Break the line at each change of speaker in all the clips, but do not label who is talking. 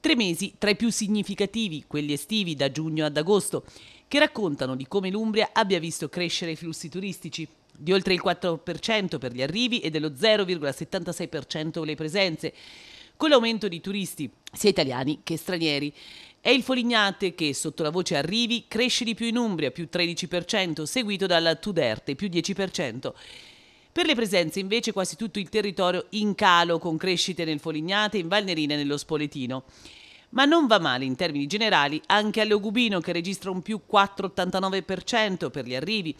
Tre mesi tra i più significativi, quelli estivi da giugno ad agosto, che raccontano di come l'Umbria abbia visto crescere i flussi turistici di oltre il 4% per gli arrivi e dello 0,76% le presenze, con l'aumento di turisti sia italiani che stranieri. È il Folignate che, sotto la voce arrivi, cresce di più in Umbria, più 13%, seguito dalla Tuderte, più 10%. Per le presenze invece quasi tutto il territorio in calo con crescite nel Folignate, in Valnerina e nello Spoletino ma non va male in termini generali anche a Leogubino che registra un più 4,89% per gli arrivi.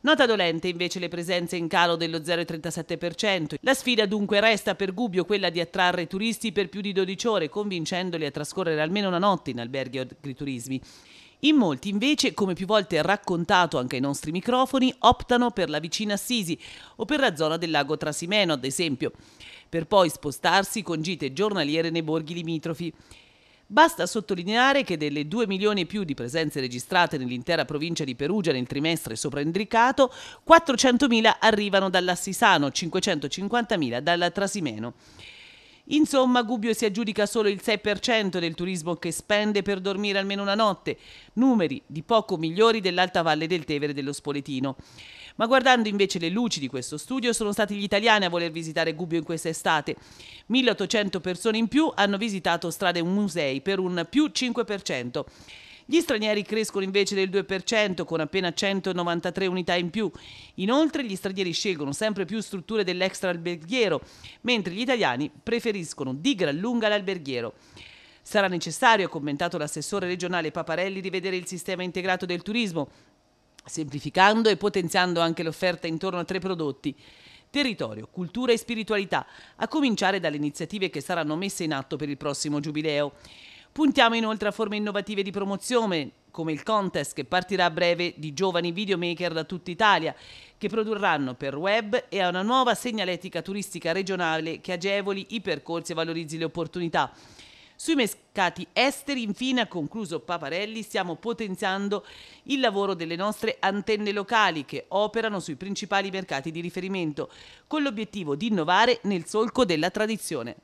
Nota dolente invece le presenze in calo dello 0,37%. La sfida dunque resta per Gubbio quella di attrarre turisti per più di 12 ore, convincendoli a trascorrere almeno una notte in alberghi o agriturismi. In molti invece, come più volte raccontato anche ai nostri microfoni, optano per la vicina Assisi o per la zona del lago Trasimeno, ad esempio, per poi spostarsi con gite giornaliere nei borghi limitrofi. Basta sottolineare che delle 2 milioni e più di presenze registrate nell'intera provincia di Perugia nel trimestre sopraindicato, 400.000 arrivano dall'Assisano, 550.000 dalla Trasimeno. Insomma, Gubbio si aggiudica solo il 6% del turismo che spende per dormire almeno una notte, numeri di poco migliori dell'Alta Valle del Tevere dello Spoletino. Ma guardando invece le luci di questo studio, sono stati gli italiani a voler visitare Gubbio in quest'estate. 1800 persone in più hanno visitato strade e musei per un più 5%. Gli stranieri crescono invece del 2% con appena 193 unità in più. Inoltre gli stranieri scelgono sempre più strutture dell'extraalberghiero, mentre gli italiani preferiscono di gran lunga l'alberghiero. Sarà necessario, ha commentato l'assessore regionale Paparelli, rivedere il sistema integrato del turismo, semplificando e potenziando anche l'offerta intorno a tre prodotti territorio, cultura e spiritualità, a cominciare dalle iniziative che saranno messe in atto per il prossimo giubileo. Puntiamo inoltre a forme innovative di promozione, come il contest che partirà a breve di giovani videomaker da tutta Italia, che produrranno per web e a una nuova segnaletica turistica regionale che agevoli i percorsi e valorizzi le opportunità. Sui mercati esteri, infine, ha concluso Paparelli, stiamo potenziando il lavoro delle nostre antenne locali che operano sui principali mercati di riferimento, con l'obiettivo di innovare nel solco della tradizione.